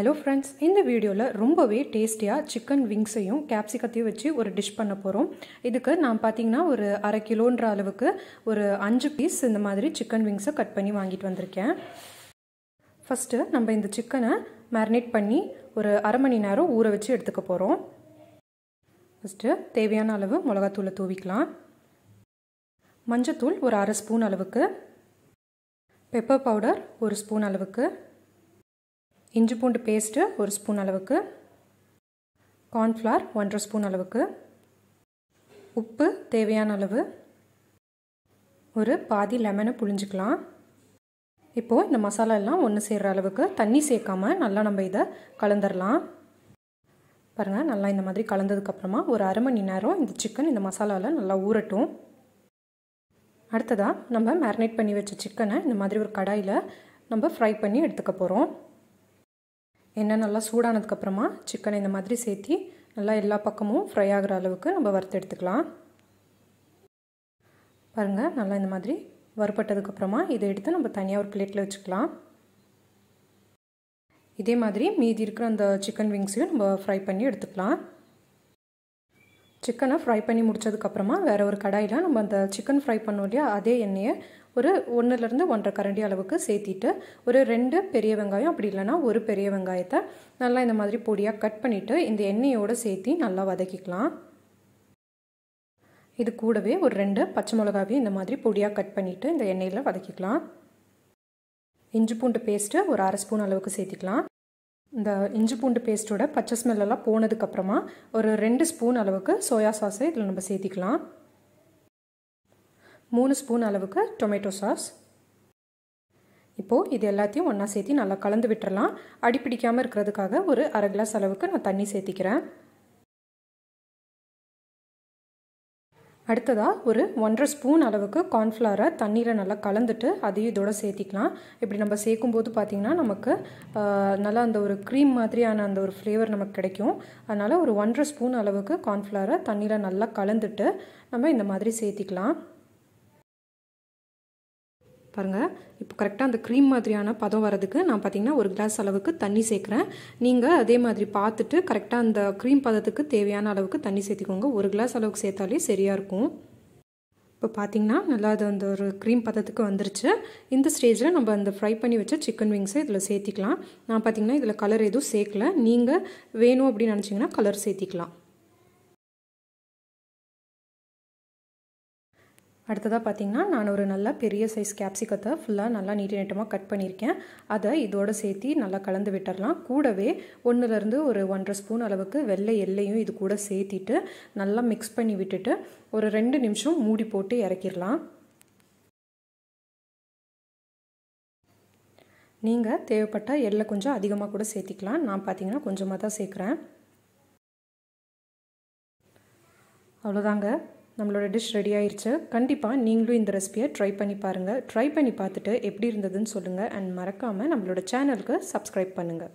hello friends இந்த வீடியோவில் ரொம்பவே டேஸ்டியாக சிக்கன் விங்ஸையும் கேப்சிகத்தையும் வச்சு ஒரு டிஷ் பண்ண போகிறோம் இதுக்கு நான் பார்த்தீங்கன்னா ஒரு அரை கிலோன்ற அளவுக்கு ஒரு அஞ்சு பீஸ் இந்த மாதிரி சிக்கன் விங்ஸை கட் பண்ணி வாங்கிட்டு வந்திருக்கேன் ஃபஸ்ட்டு நம்ம இந்த சிக்கனை மேரினேட் பண்ணி ஒரு அரை மணி நேரம் ஊற வச்சு எடுத்துக்க போகிறோம் ஃபஸ்ட்டு தேவையான அளவு மிளகாத்தூளை தூவிக்கலாம் மஞ்சத்தூள் ஒரு அரை ஸ்பூன் அளவுக்கு பெப்பர் பவுடர் ஒரு ஸ்பூன் அளவுக்கு இஞ்சி பூண்டு பேஸ்ட்டு ஒரு ஸ்பூன் அளவுக்கு கார்ன்ஃப்ளவர் ஒன்றரை ஸ்பூன் அளவுக்கு உப்பு தேவையான அளவு ஒரு பாதி லெமனை புழிஞ்சிக்கலாம் இப்போது இந்த மசாலா எல்லாம் ஒன்று சேர்கிற அளவுக்கு தண்ணி சேர்க்காம நல்லா நம்ம இதை கலந்துடலாம் பாருங்கள் நல்லா இந்த மாதிரி கலந்ததுக்கப்புறமா ஒரு அரை மணி நேரம் இந்த சிக்கன் இந்த மசாலாவில் நல்லா ஊறட்டும் அடுத்ததாக நம்ம மேரினேட் பண்ணி வச்ச சிக்கனை இந்த மாதிரி ஒரு கடாயில் நம்ம ஃப்ரை பண்ணி எடுத்துக்க போகிறோம் எண்ணெய் நல்லா சூடானதுக்கப்புறமா சிக்கனை இந்த மாதிரி சேர்த்தி நல்லா எல்லா பக்கமும் ஃப்ரை ஆகிற அளவுக்கு நம்ம வறுத்து எடுத்துக்கலாம் பாருங்கள் நல்லா இந்த மாதிரி வறுப்பட்டதுக்கப்புறமா இதை எடுத்து நம்ம தனியாக ஒரு பிளேட்டில் வச்சுக்கலாம் இதே மாதிரி மீதி இருக்கிற அந்த சிக்கன் விங்ஸையும் நம்ம ஃப்ரை பண்ணி எடுத்துக்கலாம் சிக்கனை ஃப்ரை பண்ணி முடித்ததுக்கப்புறமா வேறு ஒரு கடாயில் நம்ம அந்த சிக்கன் ஃப்ரை பண்ணோம் இல்லையா அதே எண்ணெயை ஒரு ஒன்றுலேருந்து ஒன்றரை கரண்டி அளவுக்கு சேர்த்திட்டு ஒரு ரெண்டு பெரிய வெங்காயம் அப்படி இல்லைனா ஒரு பெரிய வெங்காயத்தை நல்லா இந்த மாதிரி பொடியாக கட் பண்ணிவிட்டு இந்த எண்ணெயோடு சேர்த்தி நல்லா வதக்கிக்கலாம் இது கூடவே ஒரு ரெண்டு பச்சை மிளகாவையும் இந்த மாதிரி பொடியாக கட் பண்ணிவிட்டு இந்த எண்ணெயில் வதக்கிக்கலாம் இஞ்சி பூண்டு பேஸ்ட்டு ஒரு அரை ஸ்பூன் அளவுக்கு சேர்த்திக்கலாம் இந்த இஞ்சி பூண்டு பேஸ்ட்டோட பச்சை ஸ்மெல்லாம் போனதுக்கப்புறமா ஒரு ரெண்டு ஸ்பூன் அளவுக்கு சோயா சாஸை இதில் நம்ம சேர்த்திக்கலாம் மூணு ஸ்பூன் அளவுக்கு டொமேட்டோ சாஸ் இப்போது இது எல்லாத்தையும் ஒன்றா சேர்த்து நல்லா கலந்து விட்டுறலாம் அடிப்பிடிக்காமல் இருக்கிறதுக்காக ஒரு அரை கிளாஸ் அளவுக்கு நான் தண்ணி சேர்த்திக்கிறேன் அடுத்ததாக ஒரு ஒன்றரை ஸ்பூன் அளவுக்கு கார்ன்ஃப்ளவரை தண்ணீரை நல்லா கலந்துட்டு அதையும் இதோட சேர்த்திக்கலாம் இப்படி நம்ம சேர்க்கும் போது பார்த்திங்கன்னா நமக்கு நல்லா அந்த ஒரு க்ரீம் மாதிரியான அந்த ஒரு ஃப்ளேவர் நமக்கு கிடைக்கும் அதனால் ஒரு ஒன்றரை ஸ்பூன் அளவுக்கு கார்ன்ஃப்ளவரை தண்ணீரை நல்லா கலந்துட்டு நம்ம இந்த மாதிரி சேர்த்திக்கலாம் பாருங்கள் இப்போ கரெக்டாக அந்த க்ரீம் மாதிரியான பதம் வரதுக்கு நான் பார்த்தீங்கன்னா ஒரு கிளாஸ் அளவுக்கு தண்ணி சேர்க்குறேன் நீங்கள் அதே மாதிரி பார்த்துட்டு கரெக்டாக அந்த க்ரீம் பதத்துக்கு தேவையான அளவுக்கு தண்ணி சேர்த்திக்கோங்க ஒரு கிளாஸ் அளவுக்கு சேர்த்தாலே சரியாக இருக்கும் இப்போ பார்த்தீங்கன்னா நல்லா அது அந்த ஒரு க்ரீம் பதத்துக்கு வந்துருச்சு இந்த ஸ்டேஜில் நம்ம அந்த ஃப்ரை பண்ணி வச்ச சிக்கன் விங்ஸை இதில் சேர்த்திக்கலாம் நான் பார்த்தீங்கன்னா இதில் கலர் எதுவும் சேர்க்கல நீங்கள் வேணும் அப்படின்னு நினச்சிங்கன்னா கலர் சேர்த்திக்கலாம் அடுத்ததாக பார்த்தீங்கன்னா நான் ஒரு நல்லா பெரிய சைஸ் கேப்சிகத்தை ஃபுல்லாக நல்லா நீட்டு நீட்டமாக கட் பண்ணியிருக்கேன் அதை இதோடு சேர்த்து நல்லா கலந்து விட்டுடலாம் கூடவே ஒன்றுலேருந்து ஒரு ஒன்றரை ஸ்பூன் அளவுக்கு வெள்ளை எல்லையும் இது கூட சேர்த்திட்டு நல்லா மிக்ஸ் பண்ணி விட்டுட்டு ஒரு ரெண்டு நிமிஷம் மூடி போட்டு இறக்கிடலாம் நீங்கள் தேவைப்பட்டால் எல்லை கொஞ்சம் அதிகமாக கூட சேர்த்திக்கலாம் நான் பார்த்தீங்கன்னா கொஞ்சமாக தான் சேர்க்குறேன் அவ்வளோதாங்க நம்மளோட டிஷ் ரெடி ஆயிடுச்சு கண்டிப்பாக நீங்களும் இந்த ரெசிபியை ட்ரை பண்ணி பாருங்கள் ட்ரை பண்ணி பார்த்துட்டு எப்படி இருந்ததுன்னு சொல்லுங்கள் அண்ட் மறக்காமல் நம்மளோட சேனலுக்கு சப்ஸ்கிரைப் பண்ணுங்கள்